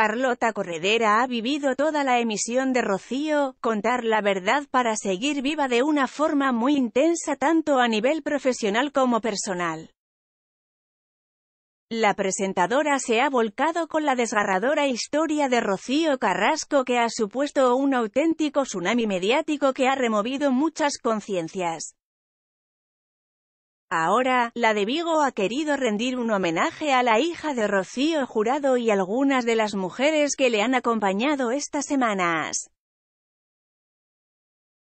Carlota Corredera ha vivido toda la emisión de Rocío, contar la verdad para seguir viva de una forma muy intensa tanto a nivel profesional como personal. La presentadora se ha volcado con la desgarradora historia de Rocío Carrasco que ha supuesto un auténtico tsunami mediático que ha removido muchas conciencias. Ahora, la de Vigo ha querido rendir un homenaje a la hija de Rocío Jurado y algunas de las mujeres que le han acompañado estas semanas.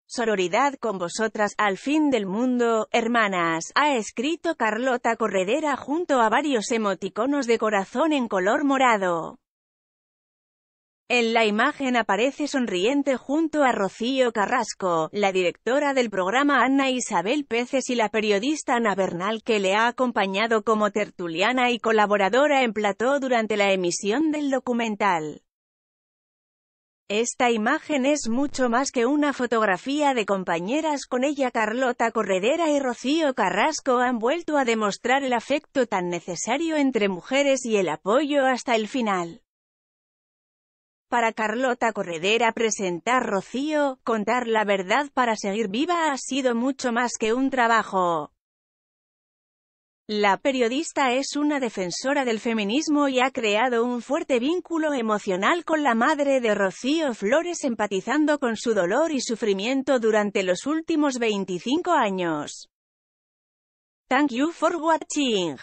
Sororidad con vosotras, al fin del mundo, hermanas, ha escrito Carlota Corredera junto a varios emoticonos de corazón en color morado. En la imagen aparece sonriente junto a Rocío Carrasco, la directora del programa Ana Isabel Peces y la periodista Ana Bernal que le ha acompañado como tertuliana y colaboradora en plató durante la emisión del documental. Esta imagen es mucho más que una fotografía de compañeras con ella Carlota Corredera y Rocío Carrasco han vuelto a demostrar el afecto tan necesario entre mujeres y el apoyo hasta el final para Carlota Corredera presentar Rocío, contar la verdad para seguir viva ha sido mucho más que un trabajo. La periodista es una defensora del feminismo y ha creado un fuerte vínculo emocional con la madre de Rocío Flores empatizando con su dolor y sufrimiento durante los últimos 25 años. Thank you for watching.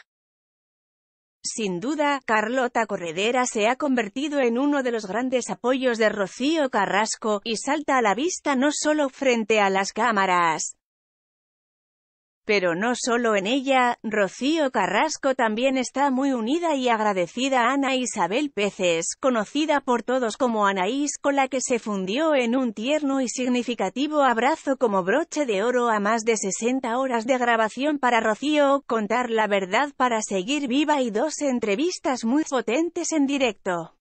Sin duda, Carlota Corredera se ha convertido en uno de los grandes apoyos de Rocío Carrasco, y salta a la vista no solo frente a las cámaras, pero no solo en ella, Rocío Carrasco también está muy unida y agradecida a Ana Isabel Peces, conocida por todos como Anaís, con la que se fundió en un tierno y significativo abrazo como broche de oro a más de 60 horas de grabación para Rocío, contar la verdad para seguir viva y dos entrevistas muy potentes en directo.